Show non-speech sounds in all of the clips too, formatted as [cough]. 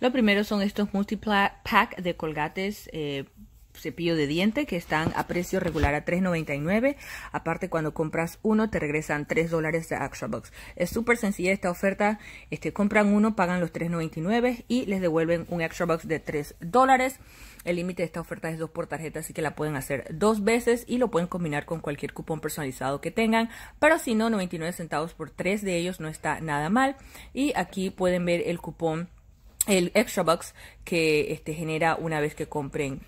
Lo primero son estos multi-pack de colgates eh, cepillo de diente que están a precio regular a $3.99. Aparte, cuando compras uno, te regresan $3 dólares de Extra box Es súper sencilla esta oferta. Este, compran uno, pagan los $3.99 y les devuelven un Extra box de $3 dólares. El límite de esta oferta es dos por tarjeta, así que la pueden hacer dos veces y lo pueden combinar con cualquier cupón personalizado que tengan. Pero si no, 99 centavos por tres de ellos no está nada mal. Y aquí pueden ver el cupón el extra bucks que este, genera una vez que compren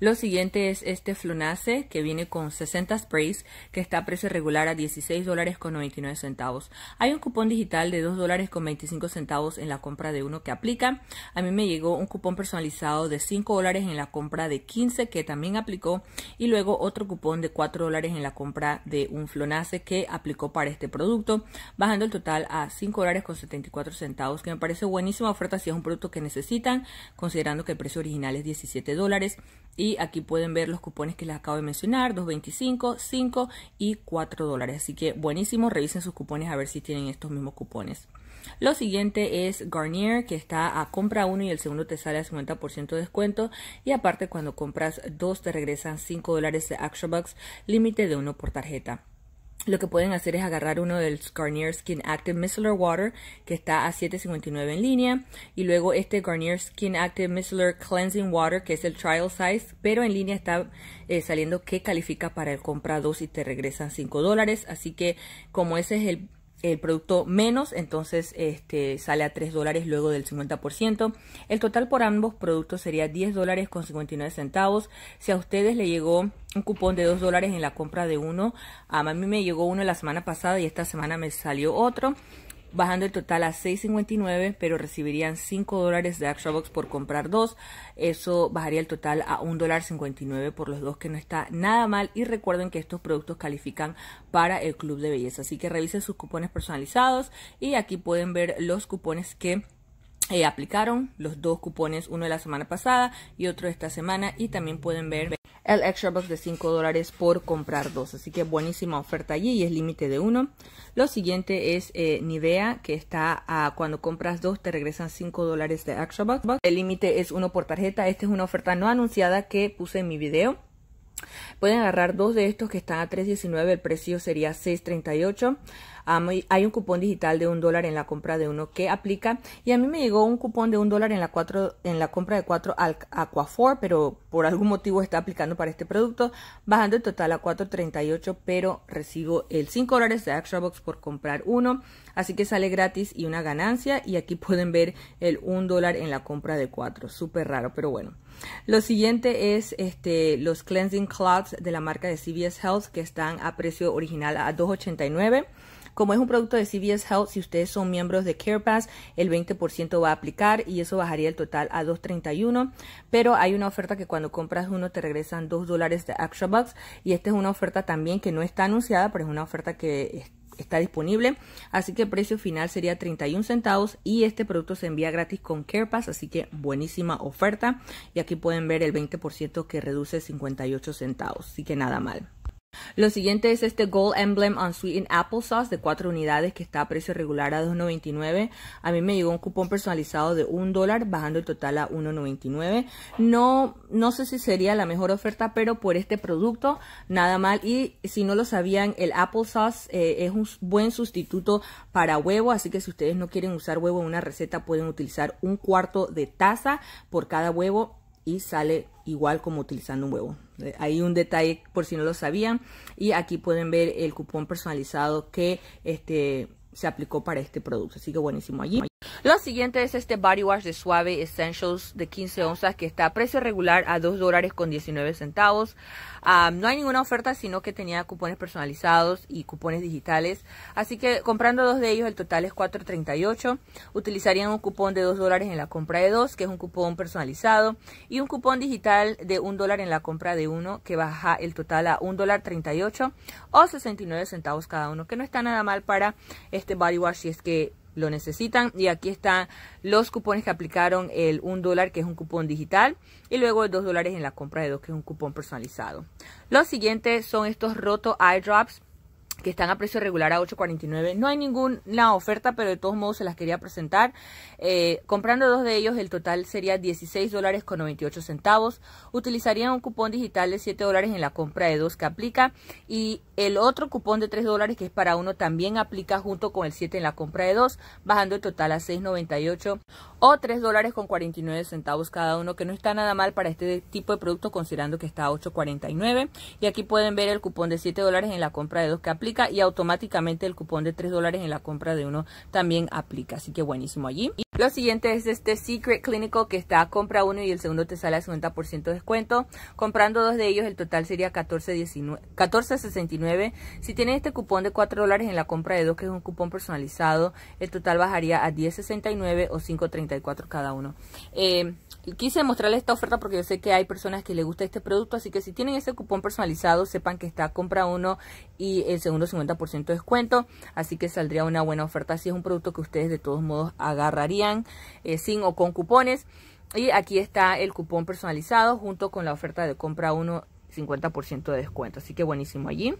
lo siguiente es este Flonace que viene con 60 sprays que está a precio regular a 16 dólares con 99 centavos. Hay un cupón digital de $2.25 dólares con 25 centavos en la compra de uno que aplica. A mí me llegó un cupón personalizado de 5 dólares en la compra de 15 que también aplicó y luego otro cupón de 4 dólares en la compra de un Flonace que aplicó para este producto, bajando el total a $5.74 dólares con centavos que me parece buenísima oferta si es un producto que necesitan considerando que el precio original es 17 dólares y aquí pueden ver los cupones que les acabo de mencionar, 2.25, 5 y 4 dólares. Así que buenísimo, revisen sus cupones a ver si tienen estos mismos cupones. Lo siguiente es Garnier, que está a compra uno y el segundo te sale a 50% de descuento. Y aparte, cuando compras dos te regresan 5 dólares de Action Bucks, límite de uno por tarjeta lo que pueden hacer es agarrar uno del Garnier Skin Active Micellar Water que está a 7.59 en línea y luego este Garnier Skin Active Micellar Cleansing Water que es el trial size pero en línea está eh, saliendo que califica para el compra 2 y te regresan 5 dólares así que como ese es el el producto menos, entonces este, sale a 3 dólares luego del 50%. El total por ambos productos sería 10 dólares con 59 centavos. Si a ustedes le llegó un cupón de 2 dólares en la compra de uno, a mí me llegó uno la semana pasada y esta semana me salió otro bajando el total a 6.59, pero recibirían 5 dólares de Box por comprar dos. Eso bajaría el total a 1.59 por los dos, que no está nada mal. Y recuerden que estos productos califican para el Club de Belleza. Así que revisen sus cupones personalizados y aquí pueden ver los cupones que eh, aplicaron los dos cupones, uno de la semana pasada y otro de esta semana. Y también pueden ver el extra box de 5 dólares por comprar dos. Así que buenísima oferta allí y es límite de uno. Lo siguiente es eh, Nivea, que está a cuando compras dos te regresan 5 dólares de extra box. El límite es uno por tarjeta. Esta es una oferta no anunciada que puse en mi video. Pueden agarrar dos de estos que están a 3.19, el precio sería 6.38. Ah, hay un cupón digital de un dólar en la compra de uno que aplica. Y a mí me llegó un cupón de un dólar en la, en la compra de cuatro al Aquafor, pero por algún motivo está aplicando para este producto, bajando el total a 4.38, pero recibo el 5 dólares de Box por comprar uno. Así que sale gratis y una ganancia. Y aquí [laughs] pueden ver el 1 dólar en la compra de cuatro, Súper raro, pero bueno. Lo siguiente es este, los Cleansing Cloths de la marca de CVS Health que están a precio original a 2.89. Como es un producto de CVS Health, si ustedes son miembros de CarePass, el 20% va a aplicar y eso bajaría el total a 2.31. Pero hay una oferta que cuando compras uno te regresan 2 dólares de Extra Bucks y esta es una oferta también que no está anunciada, pero es una oferta que está está disponible. Así que el precio final sería 31 centavos y este producto se envía gratis con CarePass, así que buenísima oferta. Y aquí pueden ver el 20% que reduce 58 centavos, así que nada mal. Lo siguiente es este Gold Emblem Unsweetened Applesauce de 4 unidades que está a precio regular a $2.99. A mí me llegó un cupón personalizado de $1 dólar, bajando el total a $1.99. No, no sé si sería la mejor oferta, pero por este producto, nada mal. Y si no lo sabían, el Applesauce eh, es un buen sustituto para huevo, así que si ustedes no quieren usar huevo en una receta, pueden utilizar un cuarto de taza por cada huevo sale igual como utilizando un huevo. Hay un detalle por si no lo sabían y aquí pueden ver el cupón personalizado que este, se aplicó para este producto. Así que buenísimo allí. Lo siguiente es este Body Wash de Suave Essentials de 15 onzas que está a precio regular a 2 dólares con 19 centavos. Ah, no hay ninguna oferta, sino que tenía cupones personalizados y cupones digitales. Así que comprando dos de ellos, el total es 4.38. Utilizarían un cupón de 2 dólares en la compra de dos, que es un cupón personalizado, y un cupón digital de 1 dólar en la compra de uno, que baja el total a 1 dólar 38 o 69 centavos cada uno, que no está nada mal para este body wash si es que lo necesitan. Y aquí están los cupones que aplicaron el 1 dólar, que es un cupón digital, y luego el 2 dólares en la compra de dos, que es un cupón personalizado. Lo siguiente son estos Roto Eye Drops que están a precio regular a 8.49. No hay ninguna oferta, pero de todos modos se las quería presentar. Eh, comprando dos de ellos, el total sería 16 dólares con 98 centavos. Utilizarían un cupón digital de 7 dólares en la compra de dos que aplica. Y el otro cupón de 3 dólares, que es para uno, también aplica junto con el 7 en la compra de dos, bajando el total a 6.98 o 3 dólares con 49 centavos cada uno, que no está nada mal para este tipo de producto, considerando que está a 8.49. Y aquí pueden ver el cupón de 7 dólares en la compra de dos que aplica y automáticamente el cupón de 3 dólares en la compra de uno también aplica. Así que buenísimo allí. Lo siguiente es este Secret Clinical que está a compra uno y el segundo te sale a 50% de descuento. Comprando dos de ellos el total sería 14.69. si tienen este cupón de 4 dólares en la compra de dos, que es un cupón personalizado, el total bajaría a 10.69 o 5.34 cada uno. Eh, quise mostrarles esta oferta porque yo sé que hay personas que les gusta este producto, así que si tienen ese cupón personalizado, sepan que está compra uno y el segundo 50% de descuento, así que saldría una buena oferta si es un producto que ustedes de todos modos agarrarían eh, sin o con cupones. Y aquí está el cupón personalizado junto con la oferta de compra 1 50% de descuento. Así que buenísimo allí.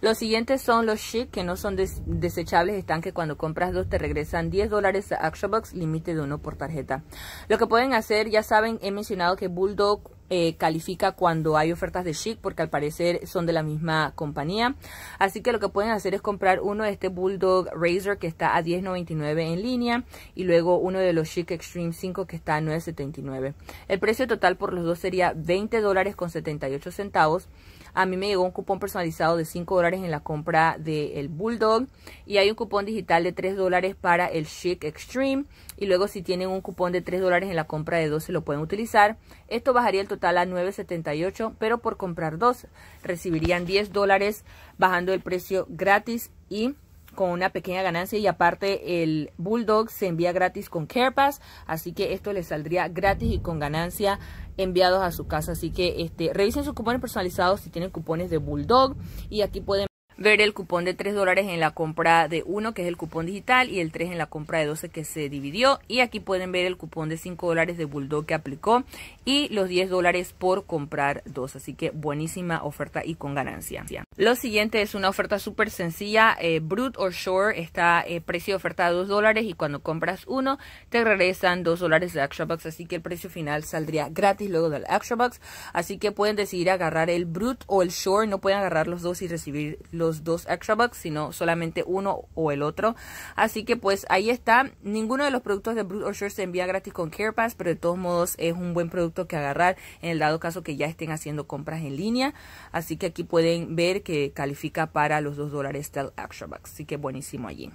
Los siguientes son los chic que no son desechables, están que cuando compras dos te regresan 10 dólares a ActionBox, límite de uno por tarjeta. Lo que pueden hacer, ya saben, he mencionado que Bulldog eh, califica cuando hay ofertas de Chic porque al parecer son de la misma compañía. Así que lo que pueden hacer es comprar uno de este Bulldog Razor que está a 10.99 en línea y luego uno de los Chic Extreme 5 que está a 9.79. El precio total por los dos sería 20 dólares con 78 centavos. A mí me llegó un cupón personalizado de 5 dólares en la compra del Bulldog. Y hay un cupón digital de 3 dólares para el Chic Extreme. Y luego si tienen un cupón de 3 dólares en la compra de 12 lo pueden utilizar. Esto bajaría el total a 9.78, pero por comprar dos recibirían 10 dólares bajando el precio gratis y con una pequeña ganancia y aparte el Bulldog se envía gratis con CarePass, así que esto les saldría gratis y con ganancia enviados a su casa, así que este revisen sus cupones personalizados si tienen cupones de Bulldog y aquí pueden ver el cupón de 3 dólares en la compra de 1, que es el cupón digital, y el 3 en la compra de 12 que se dividió. Y aquí pueden ver el cupón de 5 dólares de Bulldog que aplicó y los 10 dólares por comprar 2. Así que buenísima oferta y con ganancia. Lo siguiente es una oferta súper sencilla, eh, Brut or Shore, está eh, precio oferta de 2 dólares y cuando compras uno te regresan 2 dólares de Action Box, así que el precio final saldría gratis luego del Action Box, así que pueden decidir agarrar el Brut o el Shore, no pueden agarrar los dos y recibir los dos extra bucks, sino solamente uno o el otro. Así que pues ahí está. Ninguno de los productos de Brute Usher se envía gratis con Pass, pero de todos modos es un buen producto que agarrar en el dado caso que ya estén haciendo compras en línea. Así que aquí pueden ver que califica para los dos dólares del extra bucks. Así que buenísimo allí.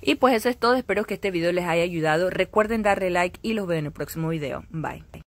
Y pues eso es todo, espero que este video les haya ayudado. Recuerden darle like y los veo en el próximo video. Bye.